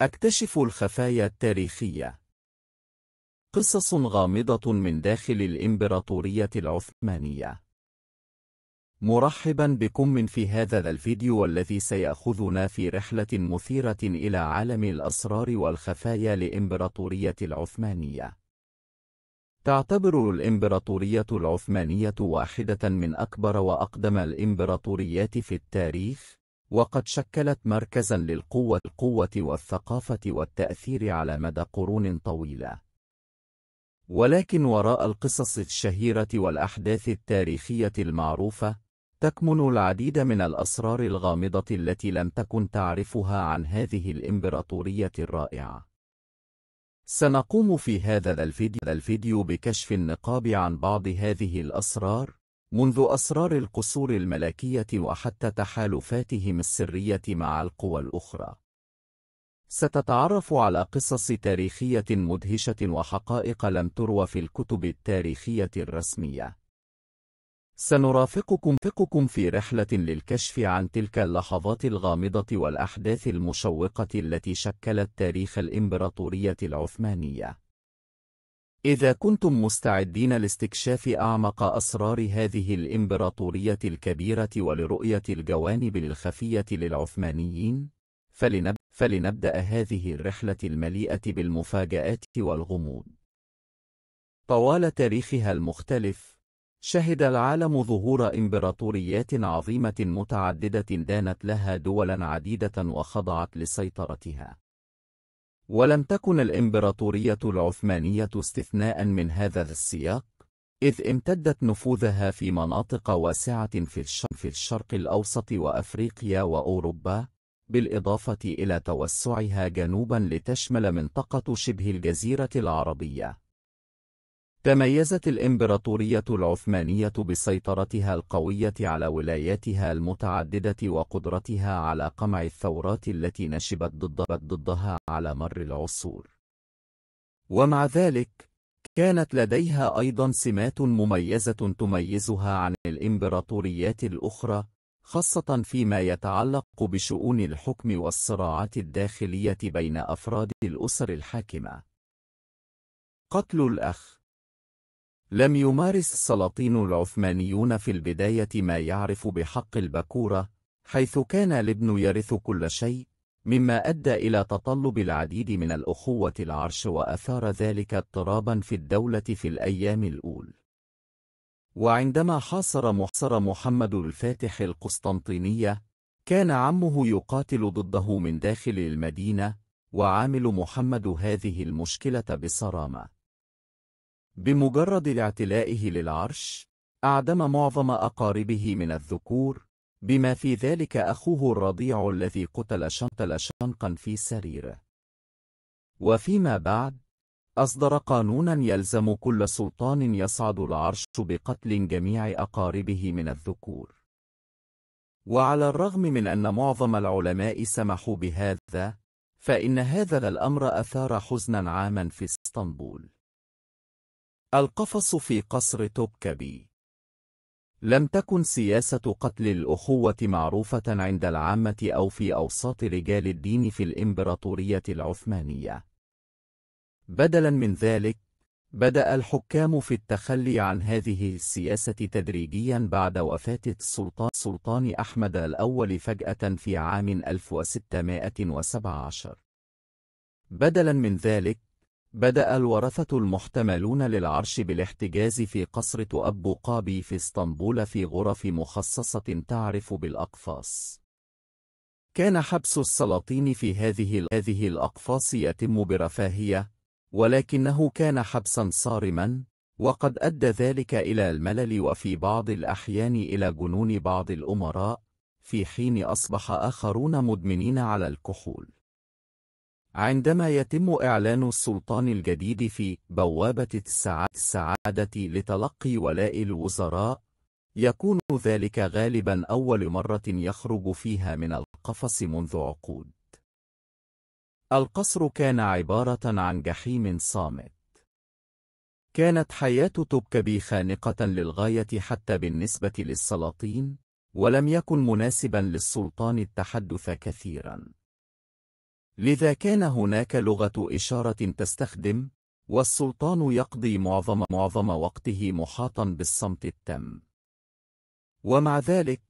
أكتشف الخفايا التاريخية قصص غامضة من داخل الإمبراطورية العثمانية مرحبا بكم من في هذا الفيديو الذي سيأخذنا في رحلة مثيرة إلى عالم الأسرار والخفايا لإمبراطورية العثمانية تعتبر الإمبراطورية العثمانية واحدة من أكبر وأقدم الإمبراطوريات في التاريخ وقد شكلت مركزا للقوة القوة والثقافة والتأثير على مدى قرون طويلة. ولكن وراء القصص الشهيرة والأحداث التاريخية المعروفة، تكمن العديد من الأسرار الغامضة التي لم تكن تعرفها عن هذه الإمبراطورية الرائعة. سنقوم في هذا الفيديو بكشف النقاب عن بعض هذه الأسرار، منذ أسرار القصور الملكية وحتى تحالفاتهم السرية مع القوى الأخرى ستتعرف على قصص تاريخية مدهشة وحقائق لم تروى في الكتب التاريخية الرسمية سنرافقكم في رحلة للكشف عن تلك اللحظات الغامضة والأحداث المشوقة التي شكلت تاريخ الإمبراطورية العثمانية إذا كنتم مستعدين لاستكشاف أعمق أسرار هذه الإمبراطورية الكبيرة ولرؤية الجوانب الخفية للعثمانيين، فلنب فلنبدأ هذه الرحلة المليئة بالمفاجآت والغموض. طوال تاريخها المختلف، شهد العالم ظهور إمبراطوريات عظيمة متعددة دانت لها دولا عديدة وخضعت لسيطرتها. ولم تكن الإمبراطورية العثمانية استثناء من هذا السياق إذ امتدت نفوذها في مناطق واسعة في الشرق, في الشرق الأوسط وأفريقيا وأوروبا بالإضافة إلى توسعها جنوبا لتشمل منطقة شبه الجزيرة العربية تميزت الإمبراطورية العثمانية بسيطرتها القوية على ولاياتها المتعددة وقدرتها على قمع الثورات التي نشبت ضدها على مر العصور. ومع ذلك، كانت لديها أيضا سمات مميزة تميزها عن الإمبراطوريات الأخرى، خاصة فيما يتعلق بشؤون الحكم والصراعات الداخلية بين أفراد الأسر الحاكمة. قتل الأخ لم يمارس السلاطين العثمانيون في البداية ما يعرف بحق البكورة حيث كان الابن يرث كل شيء مما أدى إلى تطلب العديد من الأخوة العرش وأثار ذلك اضطرابا في الدولة في الأيام الأول. وعندما حاصر محصر محمد الفاتح القسطنطينية كان عمه يقاتل ضده من داخل المدينة وعامل محمد هذه المشكلة بصرامة بمجرد اعتلائه للعرش أعدم معظم أقاربه من الذكور بما في ذلك أخوه الرضيع الذي قتل شنطل شنقا في سريره وفيما بعد أصدر قانونا يلزم كل سلطان يصعد العرش بقتل جميع أقاربه من الذكور وعلى الرغم من أن معظم العلماء سمحوا بهذا فإن هذا الأمر أثار حزنا عاما في اسطنبول القفص في قصر توبكبي لم تكن سياسة قتل الأخوة معروفة عند العامة أو في أوساط رجال الدين في الإمبراطورية العثمانية. بدلاً من ذلك، بدأ الحكام في التخلي عن هذه السياسة تدريجياً بعد وفاة السلطان سلطان أحمد الأول فجأة في عام 1617. بدلاً من ذلك، بدأ الورثة المحتملون للعرش بالاحتجاز في قصر أبو قابي في اسطنبول في غرف مخصصة تعرف بالأقفاص. كان حبس السلاطين في هذه هذه الأقفاص يتم برفاهية، ولكنه كان حبسا صارما، وقد أدى ذلك إلى الملل وفي بعض الأحيان إلى جنون بعض الأمراء، في حين أصبح آخرون مدمنين على الكحول. عندما يتم إعلان السلطان الجديد في بوابة السعادة لتلقي ولاء الوزراء، يكون ذلك غالبا أول مرة يخرج فيها من القفص منذ عقود. القصر كان عبارة عن جحيم صامت. كانت حياة توبكبي خانقة للغاية حتى بالنسبة للسلاطين، ولم يكن مناسبا للسلطان التحدث كثيرا. لذا كان هناك لغة إشارة تستخدم، والسلطان يقضي معظم معظم وقته محاطا بالصمت التام. ومع ذلك،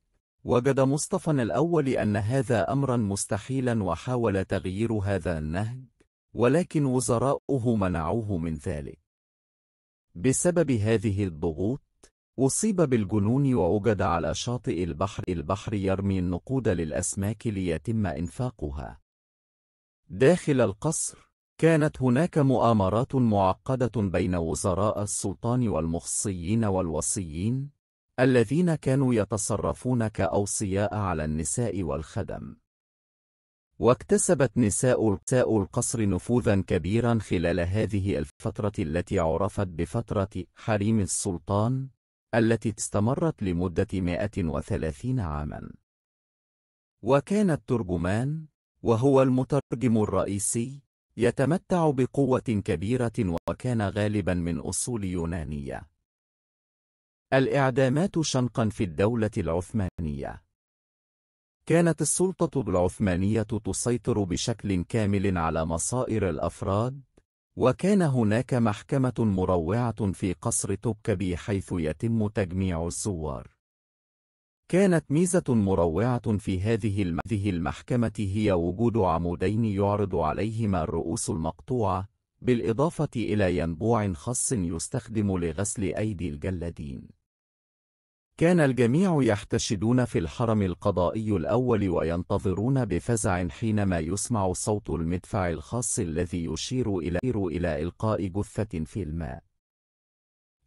وجد مصطفى الأول أن هذا أمرا مستحيلا وحاول تغيير هذا النهج، ولكن وزراؤه منعوه من ذلك. بسبب هذه الضغوط، أصيب بالجنون ووجد على شاطئ البحر البحر يرمي النقود للأسماك ليتم إنفاقها. داخل القصر كانت هناك مؤامرات معقدة بين وزراء السلطان والمخصيين والوصيين الذين كانوا يتصرفون كأوصياء على النساء والخدم واكتسبت نساء القصر نفوذا كبيرا خلال هذه الفترة التي عرفت بفترة حريم السلطان التي استمرت لمدة 130 عاما وكانت ترجمان وهو المترجم الرئيسي يتمتع بقوة كبيرة وكان غالبا من أصول يونانية الإعدامات شنقا في الدولة العثمانية كانت السلطة العثمانية تسيطر بشكل كامل على مصائر الأفراد وكان هناك محكمة مروعة في قصر توكبي حيث يتم تجميع الزوار كانت ميزة مروعة في هذه المحكمة هي وجود عمودين يعرض عليهما الرؤوس المقطوعة بالإضافة إلى ينبوع خاص يستخدم لغسل أيدي الجلادين كان الجميع يحتشدون في الحرم القضائي الأول وينتظرون بفزع حينما يسمع صوت المدفع الخاص الذي يشير إلى إلقاء جثة في الماء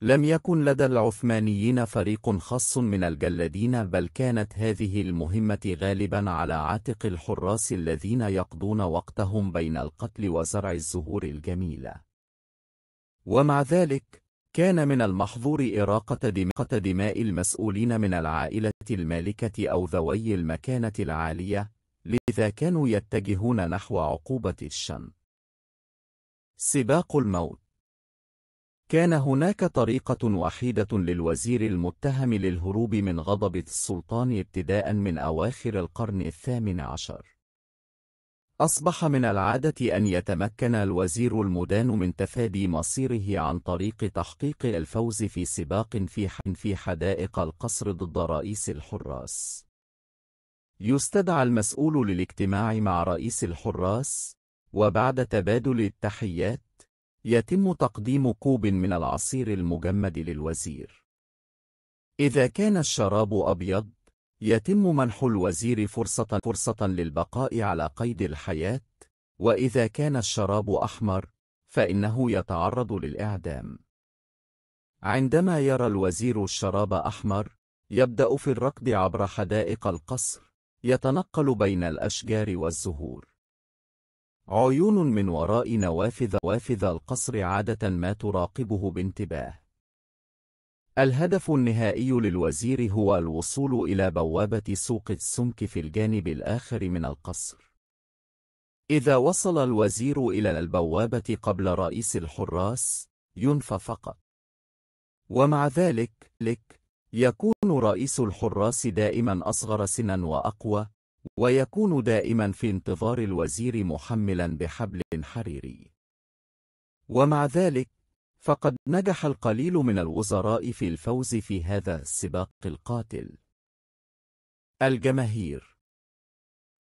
لم يكن لدى العثمانيين فريق خاص من الجلادين بل كانت هذه المهمة غالبا على عاتق الحراس الذين يقضون وقتهم بين القتل وزرع الزهور الجميلة ومع ذلك كان من المحظور إراقة دماء, دماء المسؤولين من العائلة المالكة أو ذوي المكانة العالية لذا كانوا يتجهون نحو عقوبة الشن سباق الموت كان هناك طريقة وحيدة للوزير المتهم للهروب من غضب السلطان ابتداء من أواخر القرن الثامن عشر أصبح من العادة أن يتمكن الوزير المدان من تفادي مصيره عن طريق تحقيق الفوز في سباق في في حدائق القصر ضد رئيس الحراس. يستدعى المسؤول للاجتماع مع رئيس الحراس، وبعد تبادل التحيات، يتم تقديم كوب من العصير المجمد للوزير. إذا كان الشراب أبيض، يتم منح الوزير فرصة فرصة للبقاء على قيد الحياة، وإذا كان الشراب أحمر، فإنه يتعرض للإعدام. عندما يرى الوزير الشراب أحمر، يبدأ في الركض عبر حدائق القصر، يتنقل بين الأشجار والزهور. عيون من وراء نوافذ وافذ القصر عادة ما تراقبه بانتباه الهدف النهائي للوزير هو الوصول إلى بوابة سوق السمك في الجانب الآخر من القصر إذا وصل الوزير إلى البوابة قبل رئيس الحراس ينفى فقط ومع ذلك لك يكون رئيس الحراس دائما أصغر سنا وأقوى ويكون دائما في انتظار الوزير محملا بحبل حريري ومع ذلك فقد نجح القليل من الوزراء في الفوز في هذا السباق القاتل الجماهير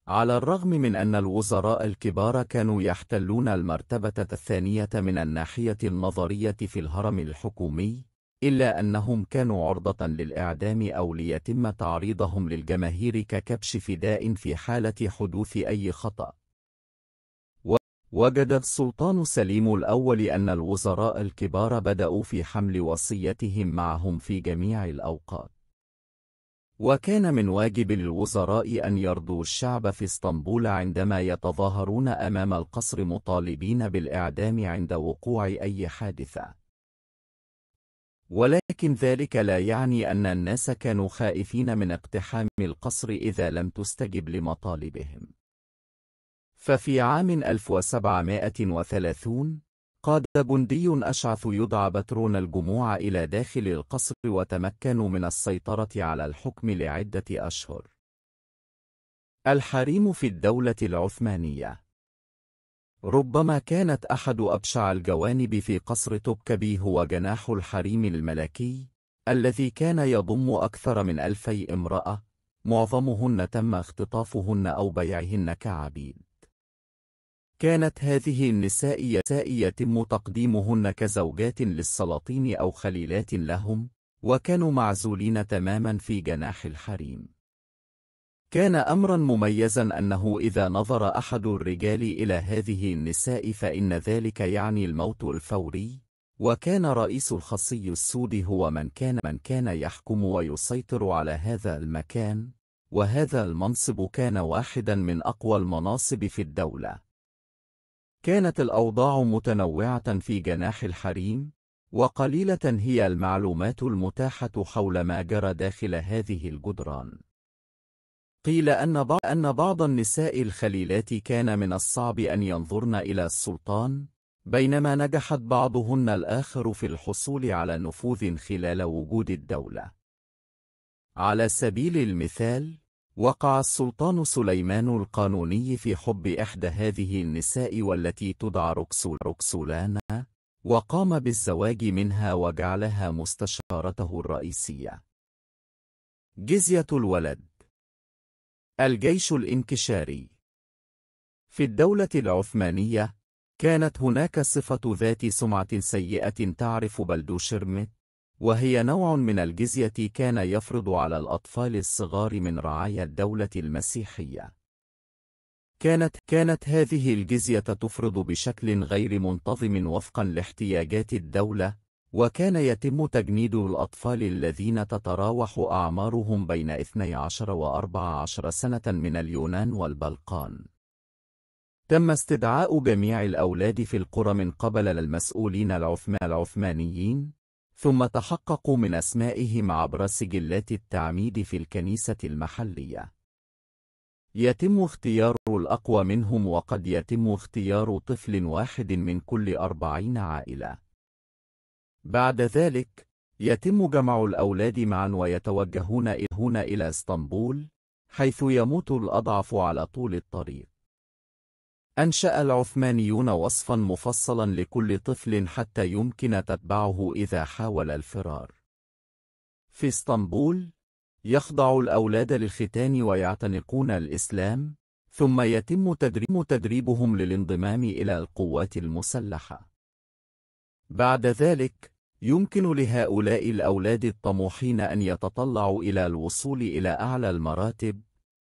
على الرغم من أن الوزراء الكبار كانوا يحتلون المرتبة الثانية من الناحية النظرية في الهرم الحكومي إلا أنهم كانوا عرضة للإعدام أو ليتم تعريضهم للجماهير ككبش فداء في حالة حدوث أي خطأ. وجد السلطان سليم الأول أن الوزراء الكبار بدأوا في حمل وصيتهم معهم في جميع الأوقات. وكان من واجب الوزراء أن يرضوا الشعب في اسطنبول عندما يتظاهرون أمام القصر مطالبين بالإعدام عند وقوع أي حادثة. ولكن ذلك لا يعني أن الناس كانوا خائفين من اقتحام القصر إذا لم تستجب لمطالبهم. ففي عام 1730 قاد بندي أشعث يدعى بترون الجموع إلى داخل القصر وتمكنوا من السيطرة على الحكم لعدة أشهر. الحريم في الدولة العثمانية ربما كانت أحد أبشع الجوانب في قصر توبكبي هو جناح الحريم الملكي الذي كان يضم أكثر من ألفي امرأة معظمهن تم اختطافهن أو بيعهن كعبيد كانت هذه النساء يتم تقديمهن كزوجات للسلاطين أو خليلات لهم وكانوا معزولين تماما في جناح الحريم كان أمرا مميزا أنه إذا نظر أحد الرجال إلى هذه النساء فإن ذلك يعني الموت الفوري وكان رئيس الخصي السود هو من كان من كان يحكم ويسيطر على هذا المكان وهذا المنصب كان واحدا من أقوى المناصب في الدولة كانت الأوضاع متنوعة في جناح الحريم وقليلة هي المعلومات المتاحة حول ما جرى داخل هذه الجدران قيل أن بعض, أن بعض النساء الخليلات كان من الصعب أن ينظرن إلى السلطان بينما نجحت بعضهن الآخر في الحصول على نفوذ خلال وجود الدولة على سبيل المثال وقع السلطان سليمان القانوني في حب إحدى هذه النساء والتي تدعى روكسولانا وقام بالزواج منها وجعلها مستشارته الرئيسية جزية الولد الجيش الانكشاري في الدولة العثمانية، كانت هناك صفة ذات سمعة سيئة تعرف بلد شرمت، وهي نوع من الجزية كان يفرض على الأطفال الصغار من رعايا الدولة المسيحية. كانت كانت هذه الجزية تفرض بشكل غير منتظم وفقا لاحتياجات الدولة، وكان يتم تجنيد الأطفال الذين تتراوح أعمارهم بين 12 و 14 سنة من اليونان والبلقان تم استدعاء جميع الأولاد في القرى من قبل المسؤولين العثمانيين ثم تحققوا من أسمائهم عبر سجلات التعميد في الكنيسة المحلية يتم اختيار الأقوى منهم وقد يتم اختيار طفل واحد من كل أربعين عائلة بعد ذلك، يتم جمع الأولاد معا ويتوجهون هنا إلى اسطنبول، حيث يموت الأضعف على طول الطريق. أنشأ العثمانيون وصفا مفصلا لكل طفل حتى يمكن تتبعه إذا حاول الفرار. في اسطنبول، يخضع الأولاد للختان ويعتنقون الإسلام، ثم يتم تدريب تدريبهم للانضمام إلى القوات المسلحة. بعد ذلك، يمكن لهؤلاء الأولاد الطموحين أن يتطلعوا إلى الوصول إلى أعلى المراتب،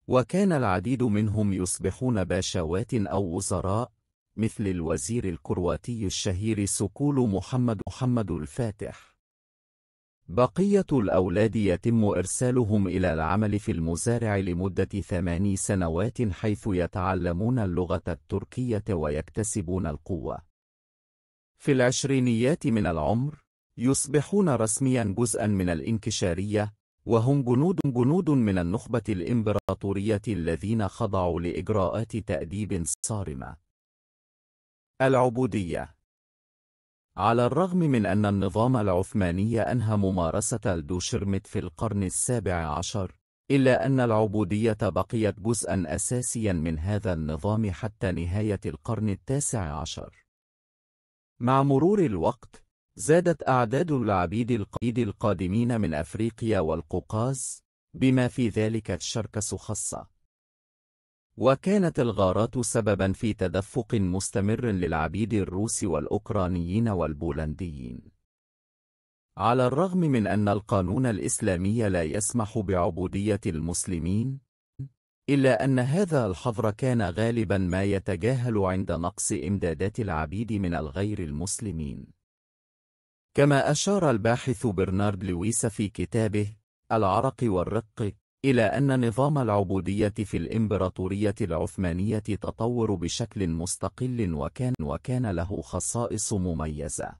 وكان العديد منهم يصبحون باشوات أو وزراء، مثل الوزير الكرواتي الشهير سكول محمد محمد الفاتح. بقية الأولاد يتم إرسالهم إلى العمل في المزارع لمدة ثماني سنوات حيث يتعلمون اللغة التركية ويكتسبون القوة. في العشرينيات من العمر يصبحون رسميا جزءا من الانكشارية وهم جنود جنود من النخبة الإمبراطورية الذين خضعوا لإجراءات تأديب صارمة العبودية على الرغم من أن النظام العثماني أنهى ممارسة الدوشرمت في القرن السابع عشر إلا أن العبودية بقيت جزءا أساسيا من هذا النظام حتى نهاية القرن التاسع عشر مع مرور الوقت، زادت أعداد العبيد القادمين من أفريقيا والقوقاز، بما في ذلك الشركس خاصة. وكانت الغارات سببا في تدفق مستمر للعبيد الروس والأوكرانيين والبولنديين. على الرغم من أن القانون الإسلامي لا يسمح بعبودية المسلمين، إلا أن هذا الحظر كان غالبا ما يتجاهل عند نقص إمدادات العبيد من الغير المسلمين كما أشار الباحث برنارد لويس في كتابه العرق والرق إلى أن نظام العبودية في الإمبراطورية العثمانية تطور بشكل مستقل وكان, وكان له خصائص مميزة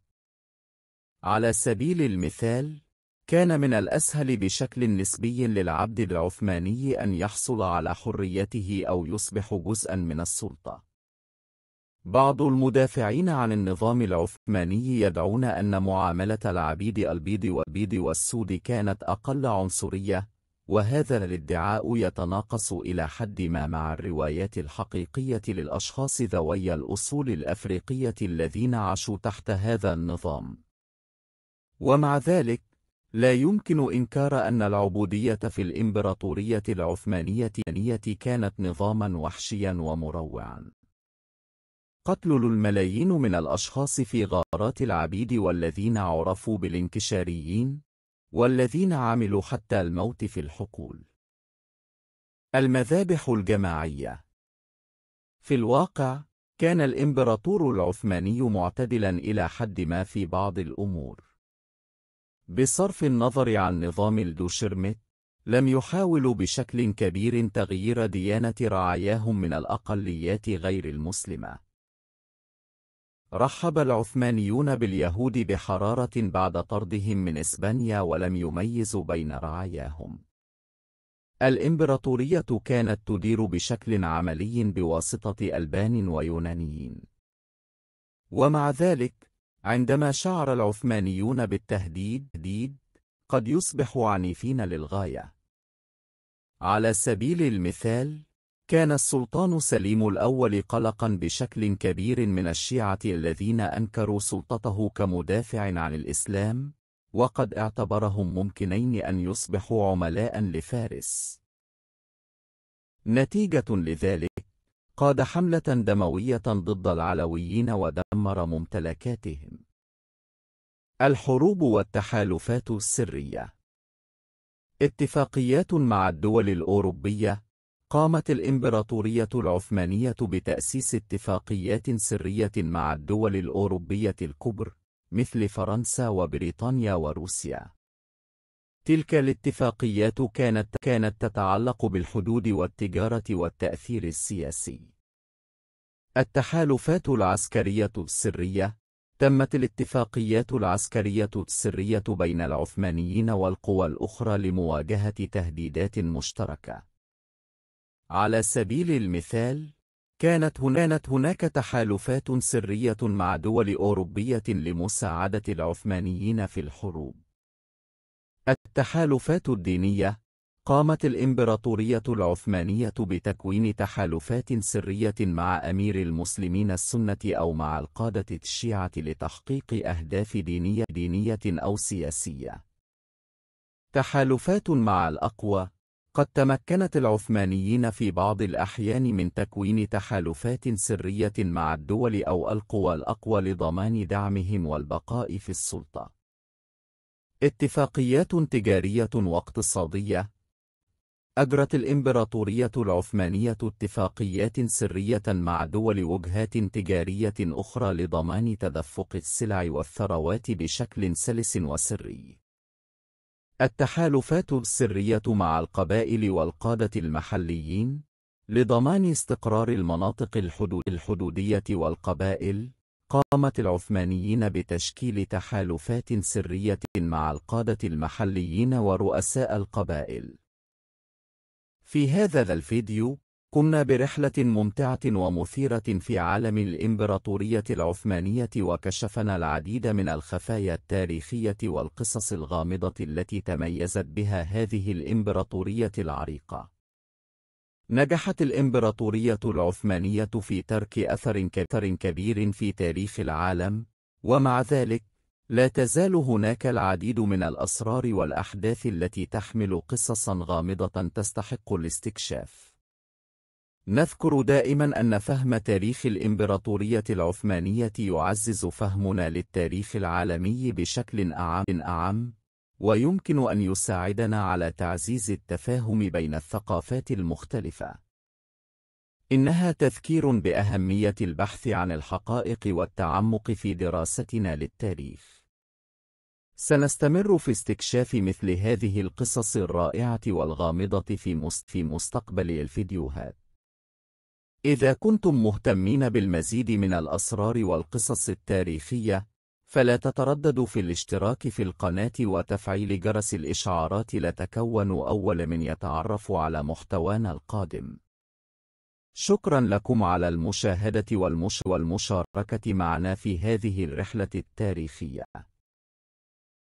على سبيل المثال كان من الأسهل بشكل نسبي للعبد العثماني أن يحصل على حريته أو يصبح جزءا من السلطة. بعض المدافعين عن النظام العثماني يدعون أن معاملة العبيد البيض والبيض والسود كانت أقل عنصرية، وهذا الادعاء يتناقص إلى حد ما مع الروايات الحقيقية للأشخاص ذوي الأصول الأفريقية الذين عاشوا تحت هذا النظام. ومع ذلك، لا يمكن إنكار أن العبودية في الإمبراطورية العثمانية كانت نظاما وحشيا ومروعا. قتل الملايين من الأشخاص في غارات العبيد والذين عرفوا بالانكشاريين، والذين عملوا حتى الموت في الحقول. المذابح الجماعية في الواقع، كان الإمبراطور العثماني معتدلا إلى حد ما في بعض الأمور. بصرف النظر عن نظام الدوشرمت لم يحاولوا بشكل كبير تغيير ديانة رعاياهم من الأقليات غير المسلمة. رحب العثمانيون باليهود بحرارة بعد طردهم من إسبانيا ولم يميزوا بين رعاياهم. الإمبراطورية كانت تدير بشكل عملي بواسطة ألبان ويونانيين. ومع ذلك، عندما شعر العثمانيون بالتهديد قد يصبحوا عنيفين للغاية على سبيل المثال كان السلطان سليم الأول قلقا بشكل كبير من الشيعة الذين أنكروا سلطته كمدافع عن الإسلام وقد اعتبرهم ممكنين أن يصبحوا عملاء لفارس نتيجة لذلك قاد حملة دموية ضد العلويين ودمر ممتلكاتهم الحروب والتحالفات السرية اتفاقيات مع الدول الأوروبية قامت الإمبراطورية العثمانية بتأسيس اتفاقيات سرية مع الدول الأوروبية الكبر مثل فرنسا وبريطانيا وروسيا تلك الاتفاقيات كانت كانت تتعلق بالحدود والتجارة والتأثير السياسي. التحالفات العسكرية السرية تمت الاتفاقيات العسكرية السرية بين العثمانيين والقوى الأخرى لمواجهة تهديدات مشتركة. على سبيل المثال، كانت هناك تحالفات سرية مع دول أوروبية لمساعدة العثمانيين في الحروب. التحالفات الدينية قامت الإمبراطورية العثمانية بتكوين تحالفات سرية مع أمير المسلمين السنة أو مع القادة الشيعة لتحقيق أهداف دينية, دينية أو سياسية. تحالفات مع الأقوى قد تمكنت العثمانيين في بعض الأحيان من تكوين تحالفات سرية مع الدول أو القوى الأقوى لضمان دعمهم والبقاء في السلطة. اتفاقيات تجارية واقتصادية أجرت الإمبراطورية العثمانية اتفاقيات سرية مع دول وجهات تجارية أخرى لضمان تدفق السلع والثروات بشكل سلس وسري. التحالفات السرية مع القبائل والقادة المحليين لضمان استقرار المناطق الحدودية والقبائل قامت العثمانيين بتشكيل تحالفات سرية مع القادة المحليين ورؤساء القبائل. في هذا الفيديو، قمنا برحلة ممتعة ومثيرة في عالم الإمبراطورية العثمانية وكشفنا العديد من الخفايا التاريخية والقصص الغامضة التي تميزت بها هذه الإمبراطورية العريقة. نجحت الإمبراطورية العثمانية في ترك أثر كبير في تاريخ العالم، ومع ذلك، لا تزال هناك العديد من الأسرار والأحداث التي تحمل قصصا غامضة تستحق الاستكشاف. نذكر دائما أن فهم تاريخ الإمبراطورية العثمانية يعزز فهمنا للتاريخ العالمي بشكل أعم, أعم ويمكن أن يساعدنا على تعزيز التفاهم بين الثقافات المختلفة. إنها تذكير بأهمية البحث عن الحقائق والتعمق في دراستنا للتاريخ. سنستمر في استكشاف مثل هذه القصص الرائعة والغامضة في مستقبل الفيديوهات. إذا كنتم مهتمين بالمزيد من الأسرار والقصص التاريخية، فلا تترددوا في الاشتراك في القناة وتفعيل جرس الإشعارات لتكون أول من يتعرف على محتوانا القادم شكرا لكم على المشاهدة والمش والمشاركة معنا في هذه الرحلة التاريخية